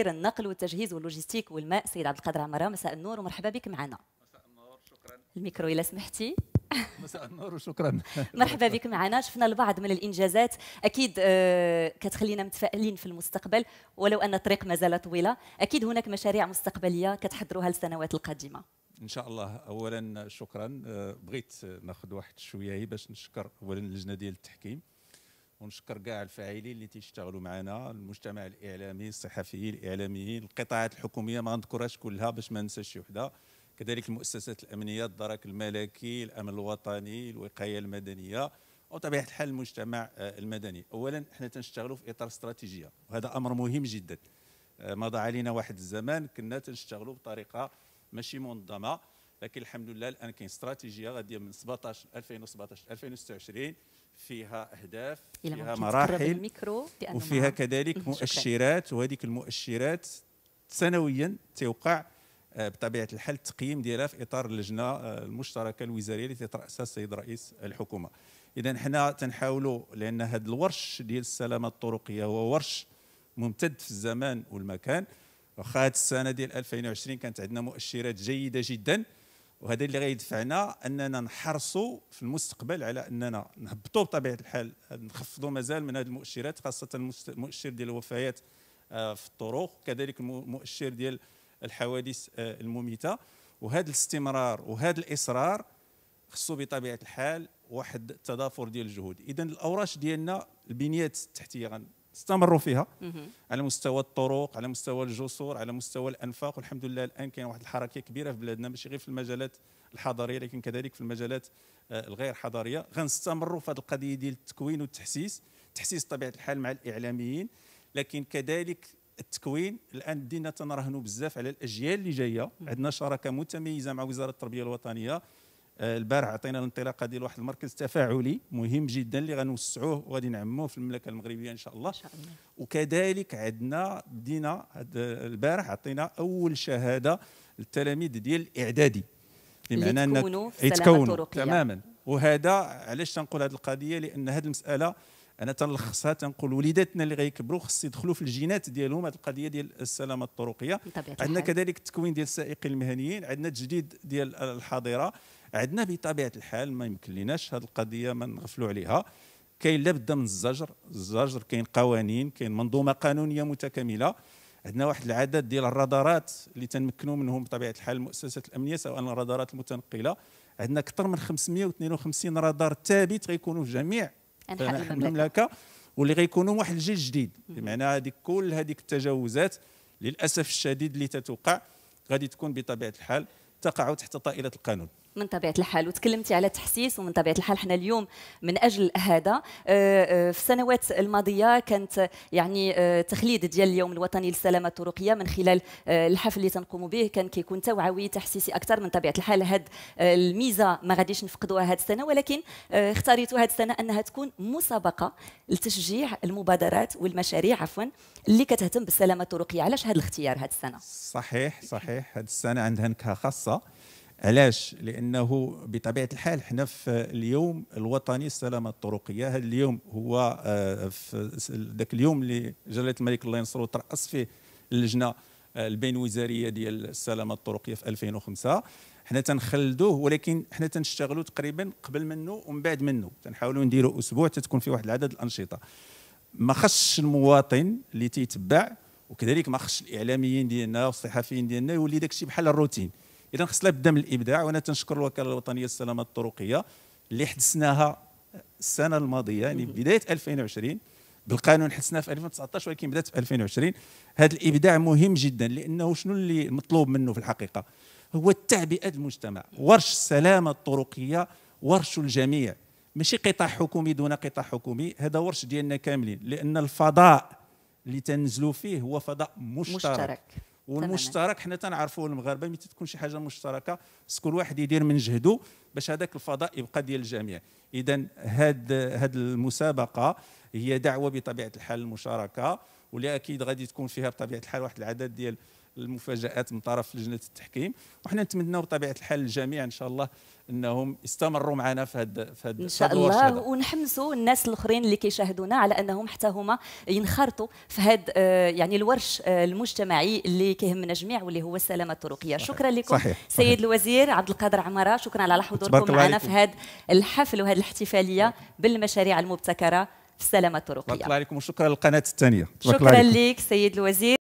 النقل والتجهيز واللوجيستيك والماء سيد عبد القادر عمره مساء النور ومرحبا بك معنا مساء النور شكرا الميكرو الا سمحتي مساء النور وشكرا مرحبا بك معنا شفنا البعض من الانجازات اكيد آه، كتخلينا متفائلين في المستقبل ولو ان الطريق مازال طويله اكيد هناك مشاريع مستقبليه كتحضروها للسنوات القادمه ان شاء الله اولا شكرا آه، بغيت ناخذ واحد شويه باش نشكر اولا اللجنه ديال التحكيم ونشكر كاع الفاعلين اللي تيشتغلوا معنا المجتمع الاعلامي الصحفيين الاعلاميين القطاعات الحكوميه ما نذكرهاش كلها باش ما ننساش شي وحده كذلك المؤسسات الامنيه الدرك الملكي الامن الوطني الوقايه المدنيه وطبيعه الحال المجتمع آه، المدني اولا احنا تنشتغلوا في اطار استراتيجيه وهذا امر مهم جدا آه، مضى علينا واحد الزمان كنا تنشتغلوا بطريقه ماشي منظمه لكن الحمد لله الان كاين استراتيجيه غاديه من 17 2017 2026 فيها اهداف فيها مراحل وفيها كذلك مؤشرات وهذيك المؤشرات سنويا توقع آه، بطبيعه الحال التقييم ديالها في اطار اللجنه آه، المشتركه الوزاريه اللي تتراسها السيد رئيس الحكومه اذا حنا تنحاولوا لان هذا الورش ديال السلامه الطرقيه هو ورش ممتد في الزمان والمكان واخا السنه ديال 2020 كانت عندنا مؤشرات جيده جدا وهذا اللي غيدفعنا اننا نحرصوا في المستقبل على اننا نهبطوا بطبيعه الحال نخفضوا مازال من هذه المؤشرات خاصه المؤشر ديال الوفيات آه، في الطرق كذلك المؤشر ديال الحوادث آه، المميته وهذا الاستمرار وهذا الاصرار خصو بطبيعه الحال واحد التضافر ديال الجهود اذا الاوراش ديالنا البنيات التحتيه استمروا فيها على مستوى الطرق على مستوى الجسور على مستوى الانفاق والحمد لله الان كاين واحد الحركه كبيره في بلادنا ماشي غير في المجالات الحضاريه لكن كذلك في المجالات آه، الغير حضاريه غنستمروا في هذه القضيه ديال التكوين والتحسيس تحسيس طبيعه الحال مع الاعلاميين لكن كذلك التكوين الان بدينا تنرهنوا بزاف على الاجيال اللي جايه عندنا شراكه متميزه مع وزاره التربيه الوطنيه آه، البارح عطينا الانطلاقه ديال واحد المركز تفاعلي مهم جدا اللي غنوسعوه وغادي نعموه في المملكه المغربيه ان شاء الله ان شاء الله وكذلك عندنا بدينا البارح عطينا اول شهاده للتلاميذ ديال الاعدادي بمعنى ان يتكونوا تماما وهذا علاش تنقول هذه القضيه لان هذه المساله انا تنلخصها تنقول وليداتنا اللي غيكبروا خص يدخلوا في الجينات ديالهم هذه القضيه ديال السلامه الطرقيه عندنا كذلك التكوين ديال السائقين المهنيين عندنا تجديد ديال الحاضره عندنا بطبيعه الحال ما يمكن ليناش هذه القضيه ما نغفلوا عليها كاين لابد من الزجر الزجر كاين قوانين كاين منظومه قانونيه متكامله عندنا واحد العدد ديال الرادارات اللي تنمكنوا منهم بطبيعه الحال المؤسسات الامنيه سواء الرادارات المتنقله عندنا اكثر من 552 رادار ثابت غيكونوا في جميع انحاء المملكه واللي غيكونوا واحد الجيل جديد بمعنى هذيك كل هذيك التجاوزات للاسف الشديد اللي تتوقع غادي تكون بطبيعه الحال تقع تحت طائله القانون من طبيعه الحال وتكلمتي على التحسيس ومن طبيعه الحال حنا اليوم من اجل هذا آه، آه، في السنوات الماضيه كانت يعني آه، تخليد ديال اليوم الوطني للسلامه الطرقيه من خلال الحفل اللي تنقوموا به كان كيكون توعوي تحسيسي اكثر من طبيعه الحال هاد الميزه ما غاديش نفقدوها هاد السنه ولكن اختاريت هاد السنه انها تكون مسابقه لتشجيع المبادرات والمشاريع عفوا اللي كتهتم بالسلامه الطرقيه علاش هاد الاختيار هاد السنه صحيح صحيح هاد السنه عندها نكهه خاصه علاش لانه بطبيعه الحال حنا في اليوم الوطني السلامه الطرقيه هذا اليوم هو آه، في ذاك اليوم اللي جلاله الملك الله ينصره ترأس فيه اللجنه آه، البين وزاريه ديال السلامه الطرقيه في 2005 حنا تنخلدوه ولكن حنا تنشتغلوا تقريبا قبل منه ومن بعد منه تنحاولوا نديروا اسبوع تتكون فيه واحد العدد الانشطه ما خصش المواطن اللي تيتبع وكذلك ما خصش الاعلاميين ديالنا والصحفيين ديالنا يولي داك الشيء بحال الروتين اذا خصنا نبدا من الابداع وانا تنشكر الوكاله الوطنيه للسلامه الطرقيه اللي حدثناها السنه الماضيه يعني بدايه 2020 بالقانون حدثناه في 2019 ولكن بدات في 2020 هذا الابداع مهم جدا لانه شنو اللي مطلوب منه في الحقيقه هو تعبئه المجتمع ورش السلامه الطرقيه ورش الجميع ماشي قطاع حكومي دون قطاع حكومي هذا ورش ديالنا كاملين لان الفضاء اللي تنزلوا فيه هو فضاء مشترك, مشترك. والمشترك حنا تنعرفوا المغاربه ملي تكون شي حاجه مشتركه خص كل واحد يدير من جهده باش هذاك الفضاء يبقى ديال الجميع اذا هاد هاد المسابقه هي دعوه بطبيعه الحال للمشاركه واللي اكيد غادي تكون فيها بطبيعه الحال واحد العدد ديال المفاجات من طرف لجنه التحكيم وحنا نتمنوا بطبيعه الحال الجميع ان شاء الله انهم يستمروا معنا في هذا في هذا ان شاء الله ونحمسوا الناس الاخرين اللي كيشاهدونا على انهم حتى هما ينخرطوا في هذا آه، يعني الورش آه، المجتمعي اللي كيهمنا جميع واللي هو السلامه الطرقيه صحيح. شكرا لكم صحيح. سيد صحيح. الوزير عبد القادر عماره شكرا على حضوركم معنا في هذا الحفل وهذه الاحتفاليه بالمشاريع المبتكره في السلامه الطرقيه الله عليكم وشكرا للقناه الثانيه شكرا لك سيد الوزير